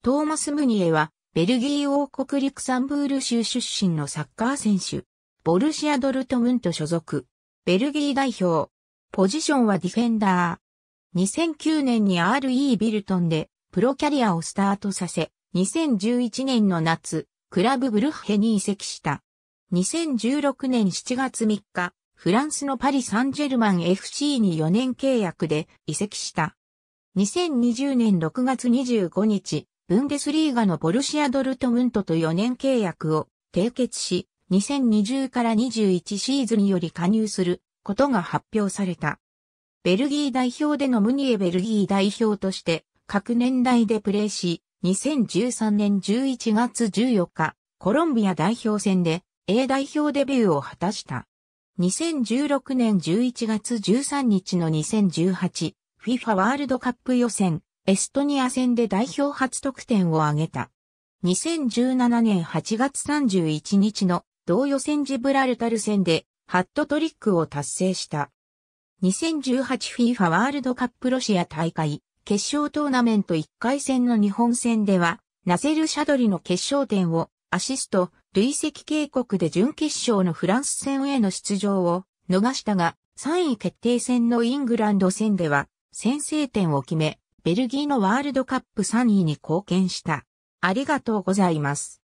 トーマス・ムニエは、ベルギー王国リクサンブール州出身のサッカー選手。ボルシア・ドルトムント所属。ベルギー代表。ポジションはディフェンダー。2009年に RE ビルトンでプロキャリアをスタートさせ、2011年の夏、クラブブルッヘに移籍した。2016年7月3日、フランスのパリ・サンジェルマン FC に4年契約で移籍した。2020年6月25日、ブンデスリーガのボルシア・ドルトムントと4年契約を締結し、2020から21シーズンより加入することが発表された。ベルギー代表でのムニエベルギー代表として各年代でプレーし、2013年11月14日、コロンビア代表戦で A 代表デビューを果たした。2016年11月13日の 2018FIFA ワールドカップ予選エストニア戦で代表初得点を挙げた。2017年8月31日の同予選ジブラルタル戦でハットトリックを達成した。2018FIFA ワールドカップロシア大会決勝トーナメント1回戦の日本戦では、ナセル・シャドリの決勝点をアシスト、累積警告で準決勝のフランス戦への出場を逃したが、3位決定戦のイングランド戦では先制点を決め、ベルギーのワールドカップ3位に貢献した。ありがとうございます。